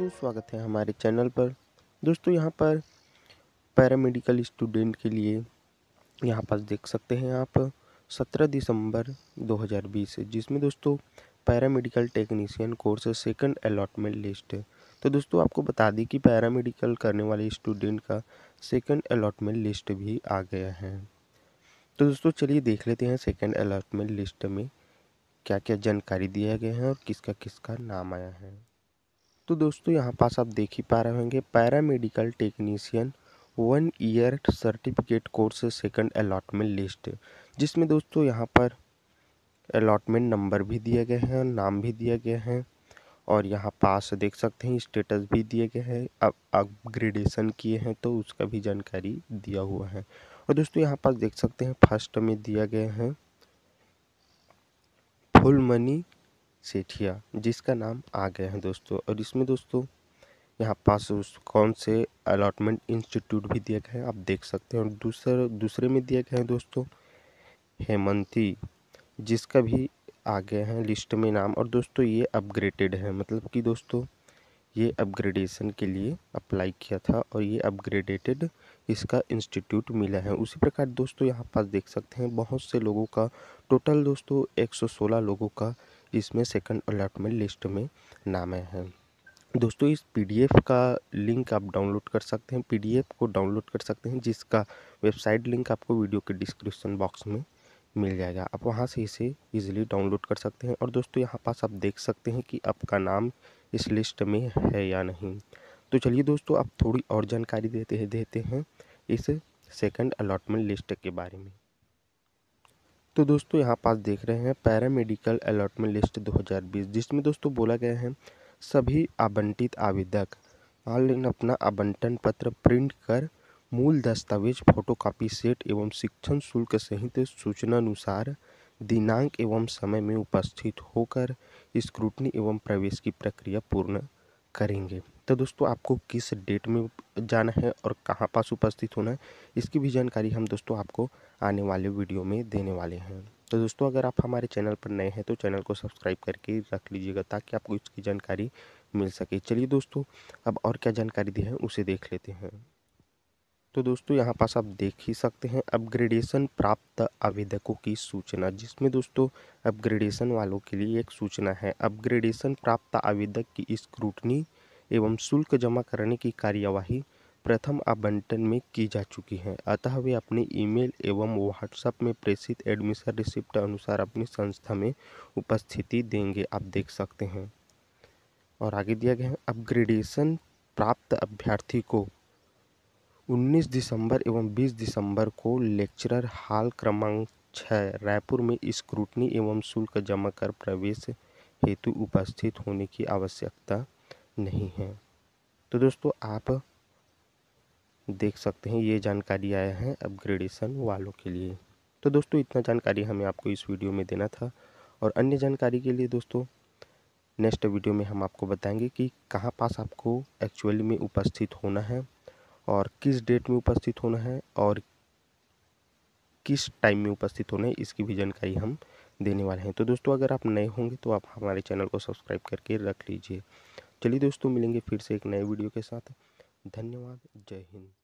दोस्तों स्वागत है हमारे चैनल पर दोस्तों यहाँ पर पैरामेडिकल स्टूडेंट के लिए यहाँ पर देख सकते हैं आप 17 दिसंबर 2020 जिसमें दोस्तों paramedical technician course second allotment list है तो दोस्तों आपको बता दें कि पैरामेडिकल करने वाले स्टूडेंट का सेकंड अलॉटमेंट लिस्ट भी आ गया है तो दोस्तों चलिए देख लेते हैं सेकेंड अलॉटमेंट लिस्ट में क्या क्या जानकारी दिया गया है और किसका किसका नाम आया है तो दोस्तों यहाँ पास आप देख ही पा रहे होंगे paramedical technician one year certificate course second allotment list जिसमें दोस्तों यहाँ पर अलॉटमेंट नंबर भी दिए गए हैं नाम भी दिए गए हैं और यहाँ पास देख सकते हैं स्टेटस भी दिए गए हैं अब अपग्रेडेशन किए हैं तो उसका भी जानकारी दिया हुआ है और दोस्तों यहाँ पास देख सकते हैं फर्स्ट में दिया गया है फुल मनी सेठिया जिसका नाम आ गया है दोस्तों और इसमें दोस्तों यहाँ पास कौन से अलॉटमेंट इंस्टीट्यूट भी दिया गया है आप देख सकते हैं और दूसर दूसरे में दिया गया है दोस्तों हेमंती जिसका भी आ गया है लिस्ट में नाम और दोस्तों ये अपग्रेडेड है मतलब कि दोस्तों ये अपग्रेडेशन के लिए अप्लाई किया था और ये अपग्रेडेटेड इसका इंस्टीट्यूट मिला है उसी प्रकार दोस्तों यहाँ पास देख सकते हैं बहुत से लोगों का टोटल दोस्तों एक लोगों का इसमें सेकंड अलॉटमेंट लिस्ट में नाम है दोस्तों इस पीडीएफ का लिंक आप डाउनलोड कर सकते हैं पीडीएफ को डाउनलोड कर सकते हैं जिसका वेबसाइट लिंक आपको वीडियो के डिस्क्रिप्शन बॉक्स में मिल जाएगा आप वहाँ से इसे इजीली डाउनलोड कर सकते हैं और दोस्तों यहाँ पास आप देख सकते हैं कि आपका नाम इस लिस्ट में है या नहीं तो चलिए दोस्तों आप थोड़ी और जानकारी देते हैं देते हैं इस सेकंड अलॉटमेंट लिस्ट के बारे में तो दोस्तों यहाँ पास देख रहे हैं पैरामेडिकल अलॉटमेंट लिस्ट 2020 जिसमें दोस्तों बोला गया है सभी आवंटित आवेदक ऑनलाइन अपना आवंटन पत्र प्रिंट कर मूल दस्तावेज फोटोकॉपी सेट एवं शिक्षण शुल्क सहित सूचनानुसार दिनांक एवं समय में उपस्थित होकर स्क्रूटनी एवं प्रवेश की प्रक्रिया पूर्ण करेंगे तो दोस्तों आपको किस डेट में जाना है और कहाँ पास उपस्थित होना है इसकी भी जानकारी हम दोस्तों आपको आने वाले वीडियो में देने वाले हैं तो दोस्तों अगर आप हमारे चैनल पर नए हैं तो चैनल को सब्सक्राइब करके रख लीजिएगा ताकि आपको इसकी जानकारी मिल सके चलिए दोस्तों अब और क्या जानकारी दी है उसे देख लेते हैं तो दोस्तों यहाँ पास आप देख ही सकते हैं अपग्रेडेशन प्राप्त आवेदकों की सूचना जिसमें दोस्तों अपग्रेडेशन वालों के लिए एक सूचना है अपग्रेडेशन प्राप्त आवेदक की स्क्रूटनी एवं शुल्क जमा करने की कार्यवाही प्रथम आवंटन में की जा चुकी है अतः वे अपने ईमेल एवं व्हाट्सएप में प्रेषित एडमिशन रिसिप्ट अनुसार अपनी संस्था में उपस्थिति देंगे आप देख सकते हैं और आगे दिया गया है अपग्रेडेशन प्राप्त अभ्यर्थी को उन्नीस दिसंबर एवं बीस दिसंबर को लेक्चरर हाल क्रमांक छः रायपुर में स्क्रूटनी एवं शुल्क जमा कर प्रवेश हेतु उपस्थित होने की आवश्यकता नहीं है तो दोस्तों आप देख सकते हैं ये जानकारी आया है अपग्रेडेशन वालों के लिए तो दोस्तों इतना जानकारी हमें आपको इस वीडियो में देना था और अन्य जानकारी के लिए दोस्तों नेक्स्ट वीडियो में हम आपको बताएंगे कि कहाँ पास आपको एक्चुअली में उपस्थित होना है और किस डेट में उपस्थित होना है और किस टाइम में उपस्थित होना है इसकी भी जानकारी हम देने वाले हैं तो दोस्तों अगर आप नए होंगे तो आप हमारे चैनल को सब्सक्राइब करके रख लीजिए चलिए दोस्तों मिलेंगे फिर से एक नए वीडियो के साथ धन्यवाद जय हिंद